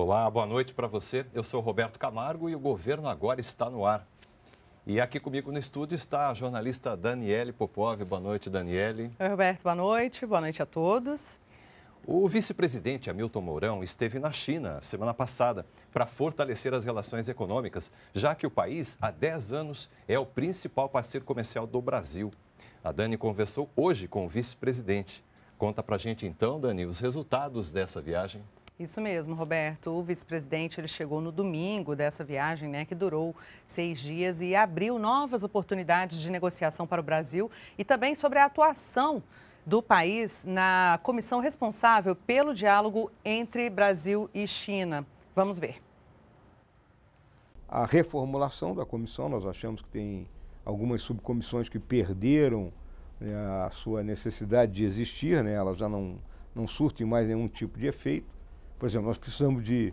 Olá, boa noite para você. Eu sou Roberto Camargo e o governo agora está no ar. E aqui comigo no estúdio está a jornalista Daniele Popov. Boa noite, Daniele. Oi, Roberto, boa noite. Boa noite a todos. O vice-presidente Hamilton Mourão esteve na China semana passada para fortalecer as relações econômicas, já que o país, há 10 anos, é o principal parceiro comercial do Brasil. A Dani conversou hoje com o vice-presidente. Conta a gente então, Dani, os resultados dessa viagem. Isso mesmo, Roberto. O vice-presidente ele chegou no domingo dessa viagem, né, que durou seis dias e abriu novas oportunidades de negociação para o Brasil e também sobre a atuação do país na comissão responsável pelo diálogo entre Brasil e China. Vamos ver. A reformulação da comissão, nós achamos que tem algumas subcomissões que perderam né, a sua necessidade de existir, né, elas já não, não surtem mais nenhum tipo de efeito por exemplo, nós precisamos de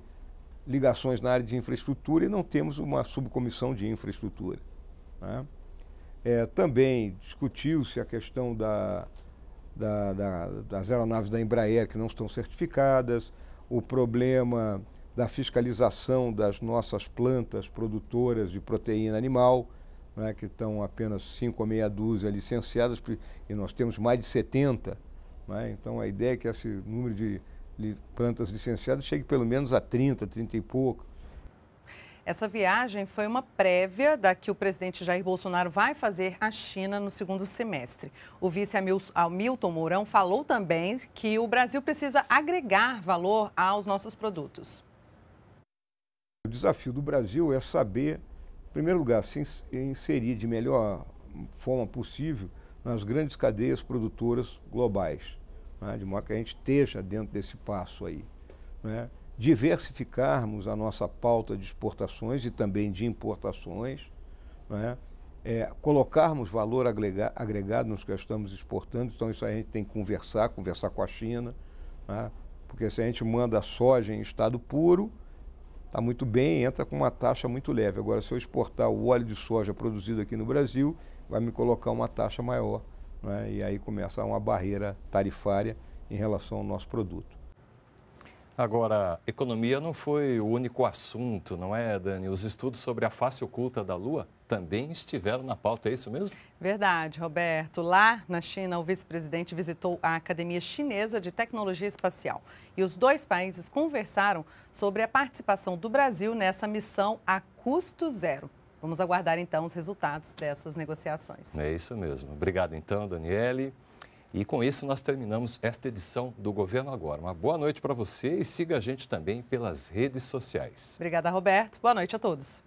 ligações na área de infraestrutura e não temos uma subcomissão de infraestrutura. Né? É, também discutiu-se a questão da, da, da, das aeronaves da Embraer que não estão certificadas, o problema da fiscalização das nossas plantas produtoras de proteína animal, né, que estão apenas 5 ou meia dúzia licenciadas, e nós temos mais de 70. Né, então a ideia é que esse número de plantas licenciadas chegue pelo menos a 30, 30 e pouco. Essa viagem foi uma prévia da que o presidente Jair Bolsonaro vai fazer à China no segundo semestre. O vice Hamilton Mourão falou também que o Brasil precisa agregar valor aos nossos produtos. O desafio do Brasil é saber, em primeiro lugar, se inserir de melhor forma possível nas grandes cadeias produtoras globais né? de modo que a gente esteja dentro desse passo aí. Né? Diversificarmos a nossa pauta de exportações e também de importações, né? é, colocarmos valor agregado nos que estamos exportando, então isso a gente tem que conversar, conversar com a China, né? porque se a gente manda soja em estado puro, está muito bem, entra com uma taxa muito leve. Agora, se eu exportar o óleo de soja produzido aqui no Brasil, vai me colocar uma taxa maior. Né? E aí começa uma barreira tarifária em relação ao nosso produto. Agora, economia não foi o único assunto, não é, Dani? Os estudos sobre a face oculta da Lua também estiveram na pauta, é isso mesmo? Verdade, Roberto. Lá na China, o vice-presidente visitou a Academia Chinesa de Tecnologia Espacial e os dois países conversaram sobre a participação do Brasil nessa missão a custo zero. Vamos aguardar então os resultados dessas negociações. É isso mesmo. Obrigado então, Daniele. E com isso nós terminamos esta edição do Governo Agora. Uma boa noite para você e siga a gente também pelas redes sociais. Obrigada, Roberto. Boa noite a todos.